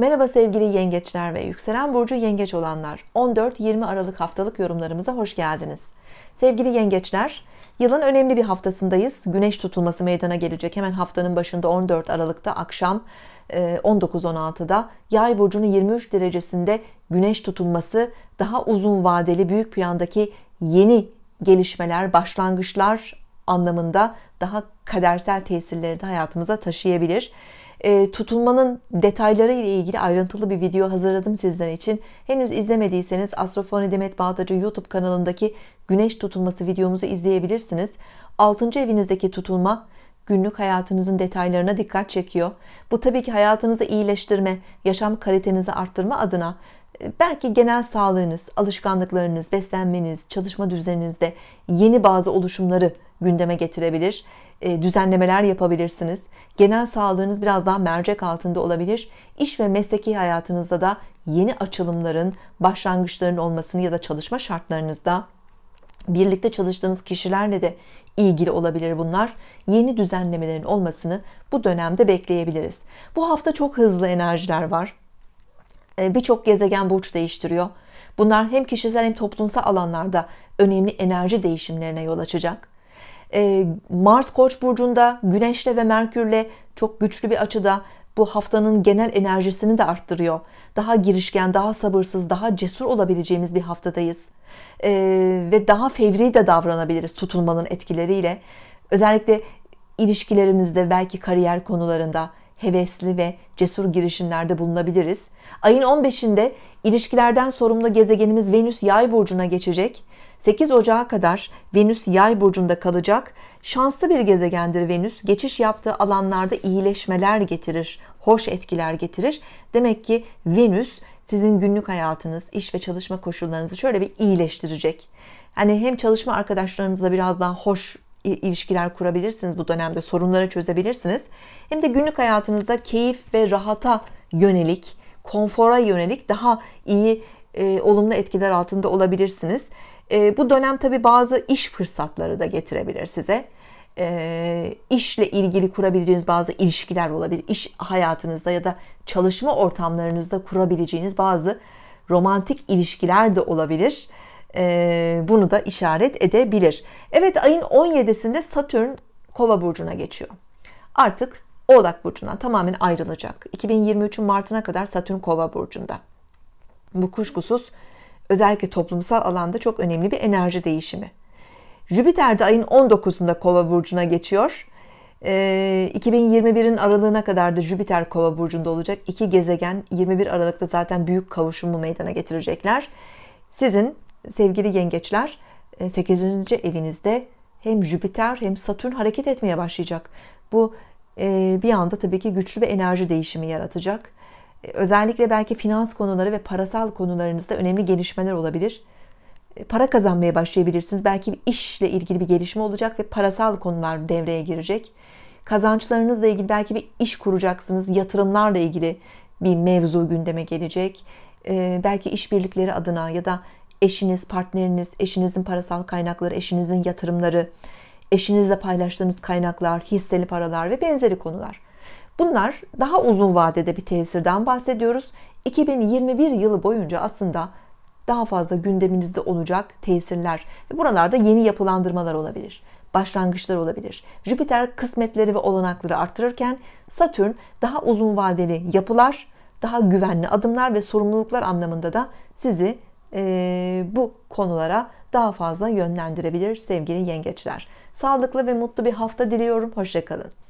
Merhaba sevgili yengeçler ve yükselen burcu yengeç olanlar. 14-20 Aralık haftalık yorumlarımıza hoş geldiniz. Sevgili yengeçler, yılın önemli bir haftasındayız. Güneş tutulması meydana gelecek. Hemen haftanın başında 14 Aralık'ta akşam 19-16'da e, Yay burcunun 23 derecesinde güneş tutulması daha uzun vadeli büyük plandaki yeni gelişmeler, başlangıçlar anlamında daha kadersel tesirleri de hayatımıza taşıyabilir. Ee, tutulmanın detayları ile ilgili ayrıntılı bir video hazırladım sizler için. Henüz izlemediyseniz Astrofoni Demet Bağtacı YouTube kanalındaki güneş tutulması videomuzu izleyebilirsiniz. 6. evinizdeki tutulma günlük hayatınızın detaylarına dikkat çekiyor. Bu tabii ki hayatınızı iyileştirme, yaşam kalitenizi arttırma adına e, belki genel sağlığınız, alışkanlıklarınız, beslenmeniz, çalışma düzeninizde yeni bazı oluşumları gündeme getirebilir, e, düzenlemeler yapabilirsiniz. Genel sağlığınız biraz daha mercek altında olabilir. İş ve mesleki hayatınızda da yeni açılımların, başlangıçların olmasını ya da çalışma şartlarınızda birlikte çalıştığınız kişilerle de ilgili olabilir bunlar. Yeni düzenlemelerin olmasını bu dönemde bekleyebiliriz. Bu hafta çok hızlı enerjiler var. E, birçok gezegen burç değiştiriyor. Bunlar hem kişisel hem toplumsal alanlarda önemli enerji değişimlerine yol açacak. Ee, Mars Koç burcunda Güneşle ve Merkürle çok güçlü bir açıda bu haftanın genel enerjisini de arttırıyor. Daha girişken, daha sabırsız, daha cesur olabileceğimiz bir haftadayız. Ee, ve daha fevri de davranabiliriz tutulmanın etkileriyle. Özellikle ilişkilerimizde, belki kariyer konularında, hevesli ve cesur girişimlerde bulunabiliriz. Ayın 15'inde ilişkilerden sorumlu gezegenimiz Venüs Yay burcuna geçecek. 8 Ocağı kadar Venüs Yay burcunda kalacak. Şanslı bir gezegendir Venüs. Geçiş yaptığı alanlarda iyileşmeler getirir, hoş etkiler getirir. Demek ki Venüs sizin günlük hayatınız, iş ve çalışma koşullarınızı şöyle bir iyileştirecek. Hani hem çalışma arkadaşlarınızla biraz daha hoş ilişkiler kurabilirsiniz bu dönemde sorunları çözebilirsiniz hem de günlük hayatınızda keyif ve rahata yönelik konfora yönelik daha iyi e, olumlu etkiler altında olabilirsiniz e, bu dönem tabi bazı iş fırsatları da getirebilir size e, işle ilgili kurabileceğiniz bazı ilişkiler olabilir iş hayatınızda ya da çalışma ortamlarınızda kurabileceğiniz bazı romantik ilişkiler de olabilir. Ee, bunu da işaret edebilir. Evet ayın 17'sinde Satürn Kova burcuna geçiyor. Artık Oğlak burcundan tamamen ayrılacak. 2023'ün Mart'ına kadar Satürn Kova burcunda. Bu kuşkusuz özellikle toplumsal alanda çok önemli bir enerji değişimi. Jüpiter de ayın 19'unda Kova burcuna geçiyor. 2021'in ee, aralığına kadar da Jüpiter Kova burcunda olacak. İki gezegen 21 Aralık'ta zaten büyük kavuşumu meydana getirecekler. Sizin sevgili yengeçler 8. E, evinizde hem Jüpiter hem Satürn hareket etmeye başlayacak. Bu e, bir anda tabii ki güçlü ve enerji değişimi yaratacak. E, özellikle belki finans konuları ve parasal konularınızda önemli gelişmeler olabilir. Para kazanmaya başlayabilirsiniz. Belki bir işle ilgili bir gelişme olacak ve parasal konular devreye girecek. Kazançlarınızla ilgili belki bir iş kuracaksınız. Yatırımlarla ilgili bir mevzu gündeme gelecek. Belki işbirlikleri adına ya da eşiniz, partneriniz, eşinizin parasal kaynakları, eşinizin yatırımları, eşinizle paylaştığınız kaynaklar, hisseli paralar ve benzeri konular. Bunlar daha uzun vadede bir tesirden bahsediyoruz. 2021 yılı boyunca aslında daha fazla gündeminizde olacak tesirler ve buralarda yeni yapılandırmalar olabilir. Başlangıçlar olabilir. Jüpiter kısmetleri ve olanakları artırırken Satürn daha uzun vadeli yapılar, daha güvenli adımlar ve sorumluluklar anlamında da sizi e, bu konulara daha fazla yönlendirebilir sevgili yengeçler. Sağlıklı ve mutlu bir hafta diliyorum. Hoşçakalın.